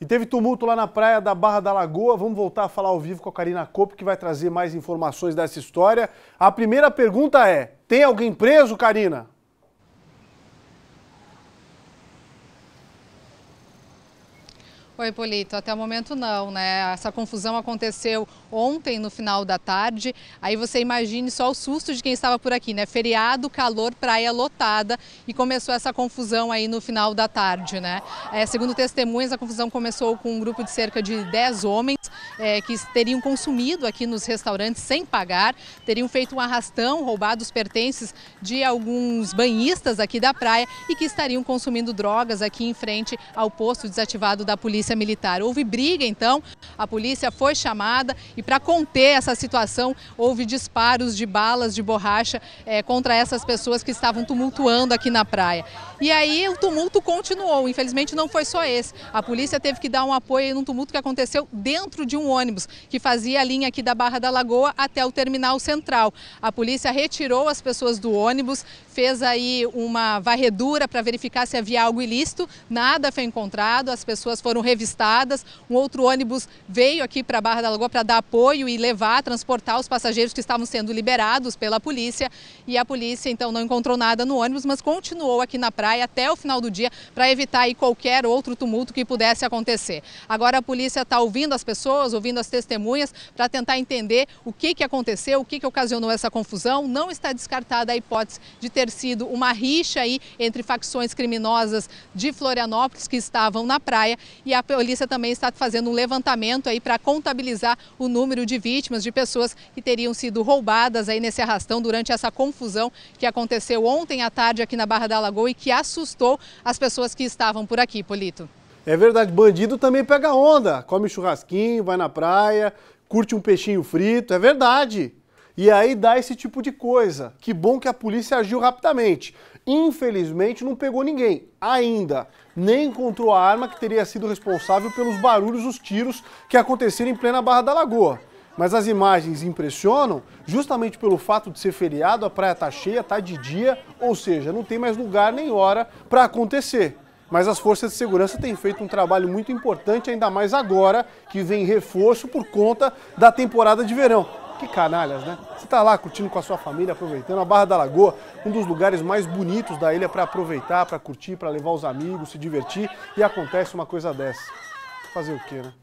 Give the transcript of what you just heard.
E teve tumulto lá na praia da Barra da Lagoa. Vamos voltar a falar ao vivo com a Karina Copo, que vai trazer mais informações dessa história. A primeira pergunta é: tem alguém preso, Karina? Oi, Polito. Até o momento não, né? Essa confusão aconteceu ontem no final da tarde. Aí você imagine só o susto de quem estava por aqui, né? Feriado, calor, praia lotada e começou essa confusão aí no final da tarde, né? É, segundo testemunhas, a confusão começou com um grupo de cerca de 10 homens é, que teriam consumido aqui nos restaurantes sem pagar, teriam feito um arrastão, roubado os pertences de alguns banhistas aqui da praia e que estariam consumindo drogas aqui em frente ao posto desativado da Polícia Militar. Houve briga, então, a polícia foi chamada e para conter essa situação houve disparos de balas de borracha é, contra essas pessoas que estavam tumultuando aqui na praia. E aí o tumulto continuou, infelizmente não foi só esse. A polícia teve que dar um apoio num tumulto que aconteceu dentro de um um ônibus que fazia a linha aqui da Barra da Lagoa até o terminal central. A polícia retirou as pessoas do ônibus, fez aí uma varredura para verificar se havia algo ilícito. Nada foi encontrado, as pessoas foram revistadas. Um outro ônibus veio aqui para a Barra da Lagoa para dar apoio e levar, transportar os passageiros que estavam sendo liberados pela polícia. E a polícia então não encontrou nada no ônibus, mas continuou aqui na praia até o final do dia para evitar aí qualquer outro tumulto que pudesse acontecer. Agora a polícia está ouvindo as pessoas, ouvindo as testemunhas para tentar entender o que, que aconteceu, o que, que ocasionou essa confusão. Não está descartada a hipótese de ter sido uma rixa aí entre facções criminosas de Florianópolis que estavam na praia e a polícia também está fazendo um levantamento aí para contabilizar o número de vítimas, de pessoas que teriam sido roubadas aí nesse arrastão durante essa confusão que aconteceu ontem à tarde aqui na Barra da Lagoa e que assustou as pessoas que estavam por aqui, Polito. É verdade, bandido também pega onda, come churrasquinho, vai na praia, curte um peixinho frito, é verdade. E aí dá esse tipo de coisa. Que bom que a polícia agiu rapidamente. Infelizmente não pegou ninguém ainda, nem encontrou a arma que teria sido responsável pelos barulhos dos tiros que aconteceram em plena Barra da Lagoa. Mas as imagens impressionam justamente pelo fato de ser feriado, a praia tá cheia, tá de dia, ou seja, não tem mais lugar nem hora para acontecer. Mas as forças de segurança têm feito um trabalho muito importante, ainda mais agora que vem reforço por conta da temporada de verão. Que canalhas, né? Você está lá curtindo com a sua família, aproveitando a Barra da Lagoa, um dos lugares mais bonitos da ilha para aproveitar, para curtir, para levar os amigos, se divertir e acontece uma coisa dessa. Fazer o quê, né?